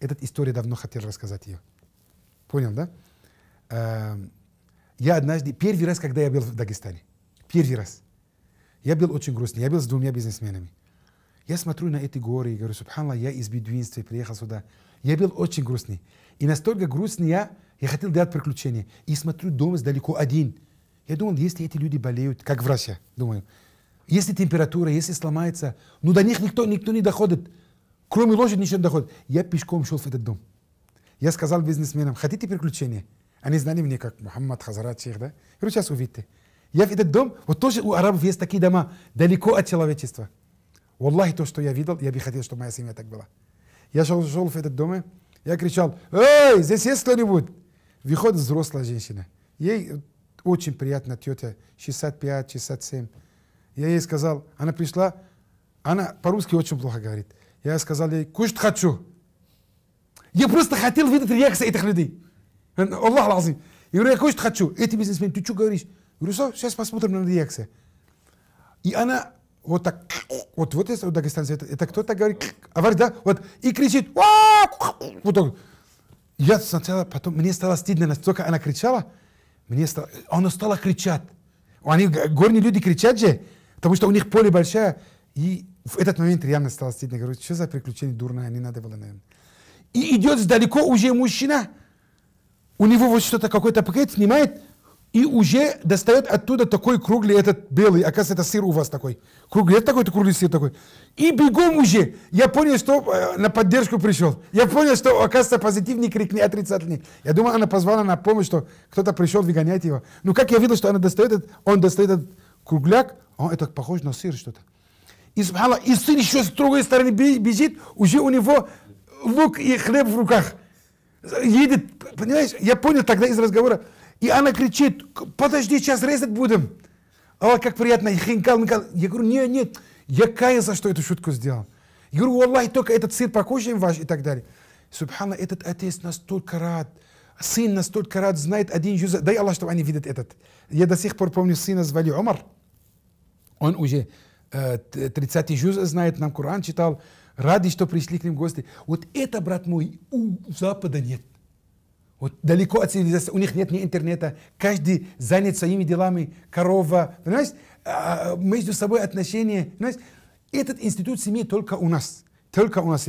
Эта история давно хотел рассказать ее. Понял, да? Эм, я однажды, первый раз, когда я был в Дагестане, первый раз, я был очень грустный, я был с двумя бизнесменами. Я смотрю на эти горы и говорю, субханла, я из бедуинства приехал сюда. Я был очень грустный. И настолько грустный я, я хотел дать приключения. И смотрю дом далеко один. Я думал, если эти люди болеют, как врач я думаю, если температура, если сломается, ну до них никто, никто не доходит. Кроме лошади ничего не доходит. Я пешком шел в этот дом. Я сказал бизнесменам, хотите приключения? Они знали меня как Мухаммад Хазарат Шейх, да? Говорю, сейчас увидите. Я в этот дом, вот тоже у арабов есть такие дома, далеко от человечества. Валлахи, то, что я видел, я бы хотел, чтобы моя семья так была. Я шел, шел в этот дом, я кричал, «Эй, здесь есть кто-нибудь?» Выходит взрослая женщина. Ей очень приятно, тетя, 65, 67. Я ей сказал, она пришла, она по-русски очень плохо говорит. Я сказал ей, кушать хочу. Я просто хотел видеть реакцию этих людей. Аллах лазим. Я говорю, я кушать хочу. Эти бизнесмены, ты что говоришь? Я говорю, все, сейчас посмотрим на реакцию. И она вот так, вот, вот это дагестанцы, это, это кто-то говорит, а говорит, да, вот, и кричит, вот так. Я сначала, потом, мне стало стыдно, настолько она кричала, мне стало, она стала кричать. Они, горные люди кричат же, потому что у них поле большое, и в этот момент реально стало стыдно. Говорю, что за приключение дурное, не надо было, наверное. И идет далеко уже мужчина. У него вот что-то, какой-то пакет снимает, и уже достает оттуда такой круглый этот белый, оказывается, это сыр у вас такой. Круглый, это такой-то круглый сыр такой. И бегом уже. Я понял, что э, на поддержку пришел. Я понял, что, оказывается, позитивный крик не отрицательный. Я думал, она позвала на помощь, что кто-то пришел выгонять его. Ну, как я видел, что она достает этот, он достает этот кругляк, он а, это похоже на сыр что-то. И, субханаллах, и сын еще с другой стороны бежит, уже у него лук и хлеб в руках. Едет, понимаешь, я понял тогда из разговора. И она кричит, подожди, сейчас резать будем. А как приятно, хинкал, хинкал. Я говорю, нет, нет, я каялся, что эту шутку сделал. Я говорю, Аллах, только этот сыр покушаем ваш и так далее. Субхана, этот отец настолько рад, сын настолько рад, знает один юза. Дай Аллах, чтобы они видят этот. Я до сих пор помню, сына звали Омар. Он уже 30 э, джуз знает, нам Коран читал, рады, что пришли к ним гости. Вот это, брат мой, у Запада нет. Вот далеко от цивилизации, у них нет ни интернета, каждый занят своими делами, корова, понимаешь, а, а, между собой отношения, понимаешь, этот институт семьи только у нас, только у нас.